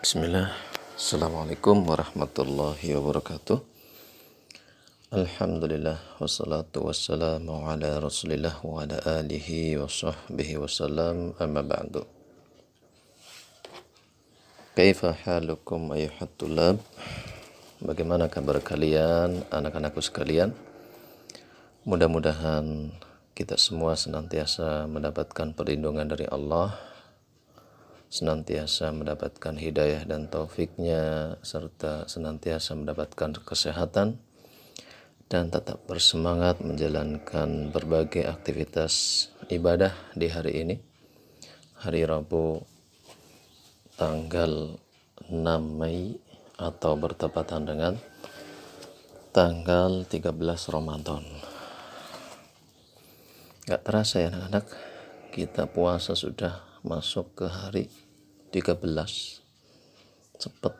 Bismillah. Assalamualaikum warahmatullahi wabarakatuh. Alhamdulillah wassalatu wassalamu ala rasulillah wa ala alihi wa sahbihi wassalam amma ba'du. Kaifa halukum ayuhat Bagaimana kabar kalian, anak-anakku sekalian? Mudah-mudahan kita semua senantiasa mendapatkan perlindungan dari Allah senantiasa mendapatkan hidayah dan taufiknya serta senantiasa mendapatkan kesehatan dan tetap bersemangat menjalankan berbagai aktivitas ibadah di hari ini hari Rabu tanggal 6 Mei atau bertepatan dengan tanggal 13 Ramadan gak terasa ya anak-anak kita puasa sudah masuk ke hari 13 cepat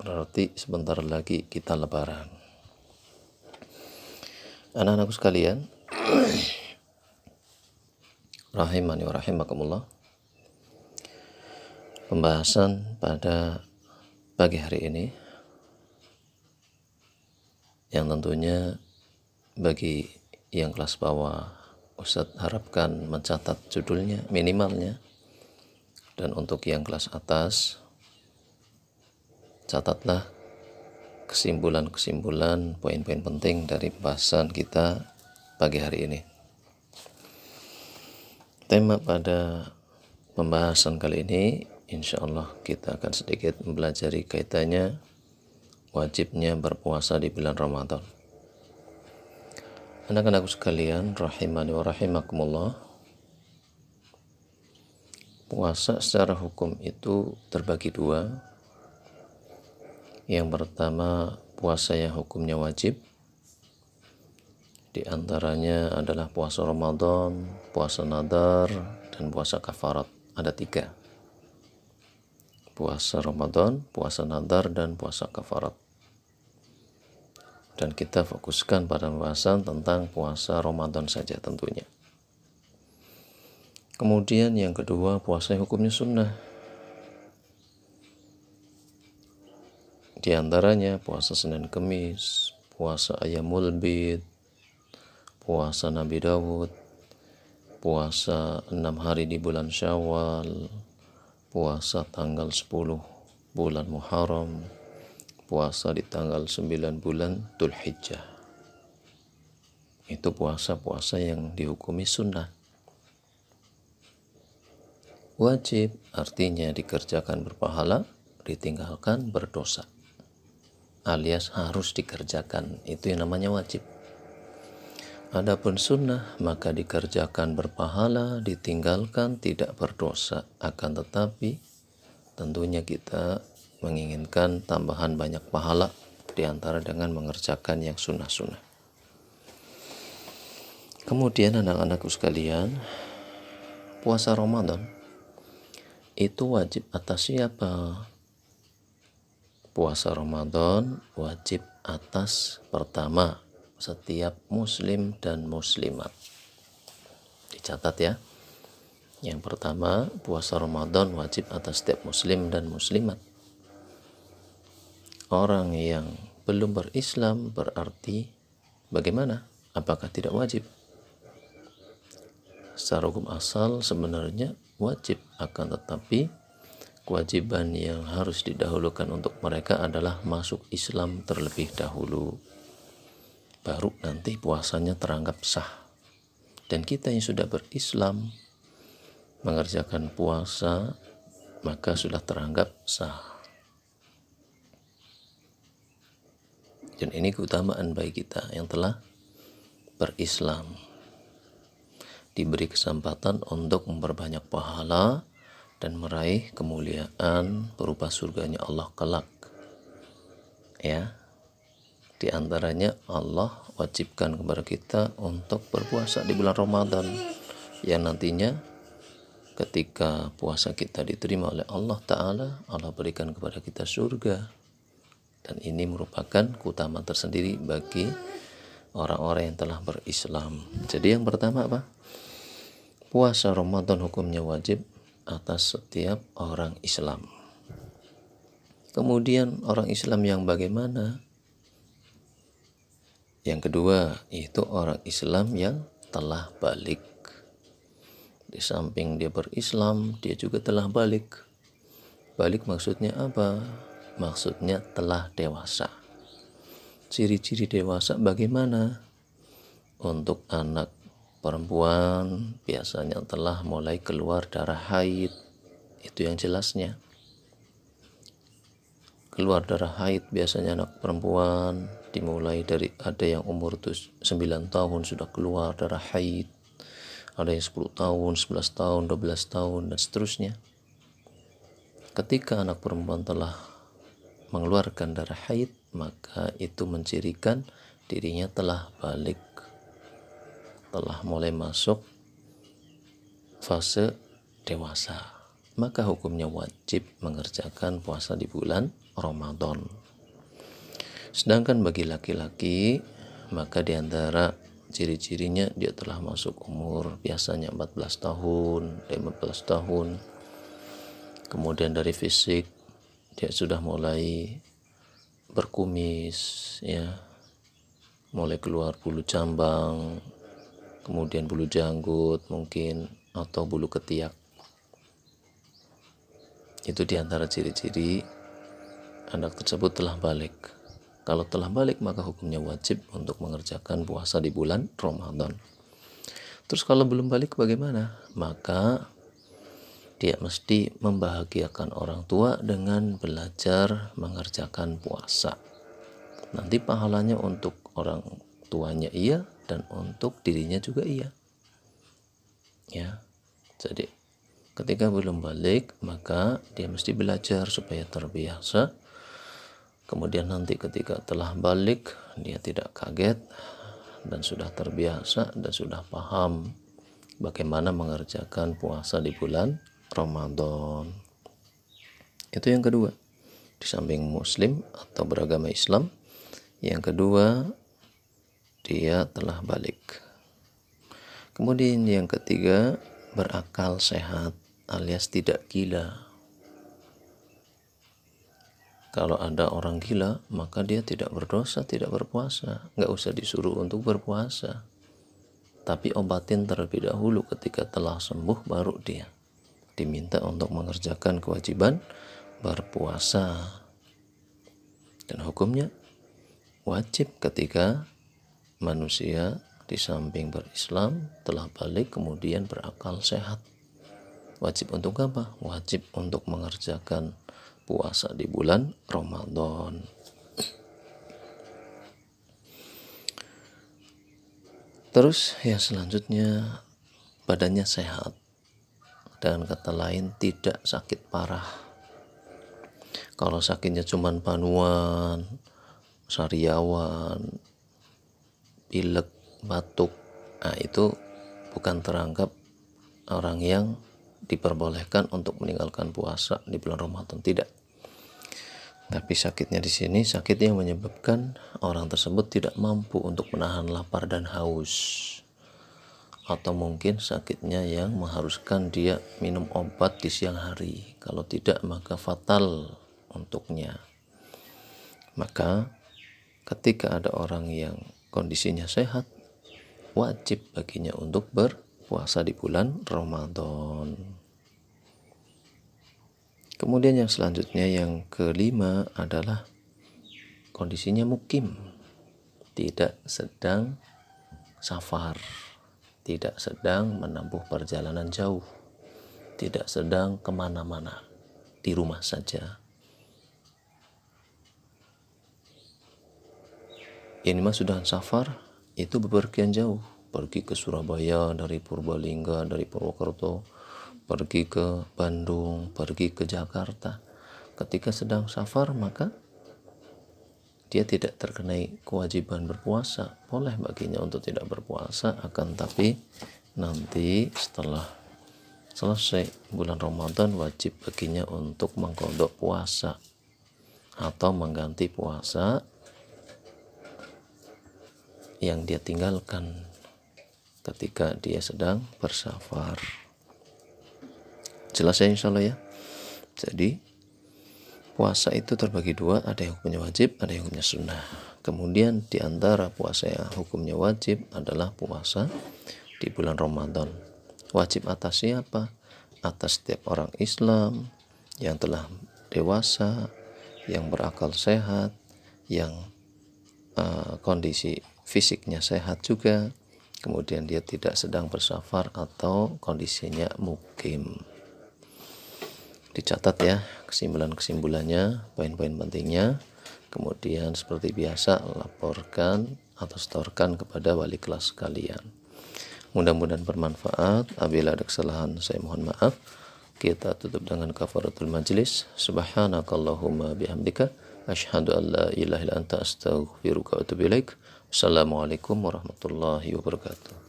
berarti sebentar lagi kita lebaran anak-anakku sekalian rahimani wa rahimakumullah pembahasan pada pagi hari ini yang tentunya bagi yang kelas bawah Ustadz harapkan mencatat judulnya minimalnya dan untuk yang kelas atas catatlah kesimpulan-kesimpulan poin-poin penting dari pembahasan kita pagi hari ini tema pada pembahasan kali ini insya Allah kita akan sedikit mempelajari kaitannya wajibnya berpuasa di bulan Ramadan Anak-anakku sekalian, rahimani wa rahimakumullah. Puasa secara hukum itu terbagi dua. Yang pertama, puasa yang hukumnya wajib. Di antaranya adalah puasa Ramadan, puasa Nadar, dan puasa kafarat. Ada tiga. Puasa Ramadan, puasa Nadar, dan puasa kafarat dan kita fokuskan pada pembahasan tentang puasa Ramadan saja tentunya. Kemudian yang kedua, puasa yang hukumnya sunnah. Di antaranya puasa Senin Kemis, puasa Ayamul Bid, puasa Nabi Dawud, puasa enam hari di bulan Syawal, puasa tanggal 10 bulan Muharram, puasa di tanggal 9 bulan Dhul Hijjah. Itu puasa-puasa yang dihukumi sunnah. Wajib artinya dikerjakan berpahala, ditinggalkan berdosa. Alias harus dikerjakan, itu yang namanya wajib. Adapun sunnah maka dikerjakan berpahala, ditinggalkan tidak berdosa. Akan tetapi tentunya kita menginginkan tambahan banyak pahala diantara dengan mengerjakan yang sunnah-sunnah. Kemudian anak-anakku sekalian, puasa Ramadan itu wajib atas siapa? Puasa Ramadan wajib atas pertama setiap muslim dan muslimat. Dicatat ya. Yang pertama, puasa Ramadan wajib atas setiap muslim dan muslimat orang yang belum berislam berarti bagaimana? Apakah tidak wajib? Secara hukum asal sebenarnya wajib akan tetapi kewajiban yang harus didahulukan untuk mereka adalah masuk Islam terlebih dahulu. Baru nanti puasanya teranggap sah. Dan kita yang sudah berislam mengerjakan puasa maka sudah teranggap sah. Dan ini keutamaan baik kita yang telah berislam. Diberi kesempatan untuk memperbanyak pahala dan meraih kemuliaan berupa surganya Allah kelak. Ya. Di antaranya Allah wajibkan kepada kita untuk berpuasa di bulan Ramadan yang nantinya ketika puasa kita diterima oleh Allah Ta'ala Allah berikan kepada kita surga dan ini merupakan keutamaan tersendiri bagi orang-orang yang telah berislam. Jadi yang pertama apa? Puasa Ramadan hukumnya wajib atas setiap orang Islam. Kemudian orang Islam yang bagaimana? Yang kedua, itu orang Islam yang telah balik. Di samping dia berislam, dia juga telah balik. Balik maksudnya apa? maksudnya telah dewasa. Ciri-ciri dewasa bagaimana? Untuk anak perempuan biasanya telah mulai keluar darah haid. Itu yang jelasnya. Keluar darah haid biasanya anak perempuan dimulai dari ada yang umur 9 tahun sudah keluar darah haid. Ada yang 10 tahun, 11 tahun, 12 tahun, dan seterusnya ketika anak perempuan telah mengeluarkan darah haid, maka itu mencirikan dirinya telah balik, telah mulai masuk fase dewasa. Maka hukumnya wajib mengerjakan puasa di bulan Ramadan. Sedangkan bagi laki-laki, maka diantara ciri-cirinya dia telah masuk umur biasanya 14 tahun, 15 tahun. Kemudian dari fisik dia sudah mulai berkumis ya mulai keluar bulu jambang kemudian bulu janggut mungkin atau bulu ketiak itu diantara ciri-ciri anak tersebut telah balik kalau telah balik maka hukumnya wajib untuk mengerjakan puasa di bulan Ramadan terus kalau belum balik bagaimana maka dia mesti membahagiakan orang tua dengan belajar mengerjakan puasa. Nanti pahalanya untuk orang tuanya iya dan untuk dirinya juga iya. Ya. Jadi ketika belum balik maka dia mesti belajar supaya terbiasa. Kemudian nanti ketika telah balik dia tidak kaget dan sudah terbiasa dan sudah paham bagaimana mengerjakan puasa di bulan Ramadan. Itu yang kedua. Di samping muslim atau beragama Islam, yang kedua dia telah balik. Kemudian yang ketiga berakal sehat alias tidak gila. Kalau ada orang gila, maka dia tidak berdosa, tidak berpuasa. Nggak usah disuruh untuk berpuasa. Tapi obatin terlebih dahulu ketika telah sembuh baru dia diminta untuk mengerjakan kewajiban berpuasa dan hukumnya wajib ketika manusia di samping berislam telah balik kemudian berakal sehat wajib untuk apa? wajib untuk mengerjakan puasa di bulan Ramadan terus yang selanjutnya badannya sehat dengan kata lain tidak sakit parah kalau sakitnya cuma panuan sariawan pilek batuk nah itu bukan teranggap orang yang diperbolehkan untuk meninggalkan puasa di bulan Ramadan tidak tapi sakitnya di sini sakit yang menyebabkan orang tersebut tidak mampu untuk menahan lapar dan haus atau mungkin sakitnya yang mengharuskan dia minum obat di siang hari. Kalau tidak, maka fatal untuknya. Maka, ketika ada orang yang kondisinya sehat, wajib baginya untuk berpuasa di bulan Ramadan. Kemudian, yang selanjutnya, yang kelima adalah kondisinya mukim, tidak sedang safar tidak sedang menempuh perjalanan jauh, tidak sedang kemana-mana, di rumah saja. Ini mah sudah safar, itu bepergian jauh, pergi ke Surabaya dari Purbalingga, dari Purwokerto, pergi ke Bandung, pergi ke Jakarta. Ketika sedang safar, maka dia tidak terkenai kewajiban berpuasa boleh baginya untuk tidak berpuasa akan tapi nanti setelah selesai bulan Ramadan wajib baginya untuk mengkodok puasa atau mengganti puasa yang dia tinggalkan ketika dia sedang bersafar jelas ya, insya Allah ya jadi puasa itu terbagi dua, ada yang hukumnya wajib, ada yang hukumnya sunnah. Kemudian di antara puasa yang hukumnya wajib adalah puasa di bulan Ramadan. Wajib atas siapa? Atas setiap orang Islam yang telah dewasa, yang berakal sehat, yang uh, kondisi fisiknya sehat juga, kemudian dia tidak sedang bersafar atau kondisinya mukim dicatat ya kesimpulan-kesimpulannya, poin-poin pentingnya. Kemudian seperti biasa laporkan atau setorkan kepada wali kelas kalian. Mudah-mudahan bermanfaat. Apabila ada kesalahan saya mohon maaf. Kita tutup dengan kafaratul majlis. Subhanakallahumma bihamdika asyhadu an la ilaha illa anta astaghfiruka wa atubu ilaik. Assalamualaikum warahmatullahi wabarakatuh.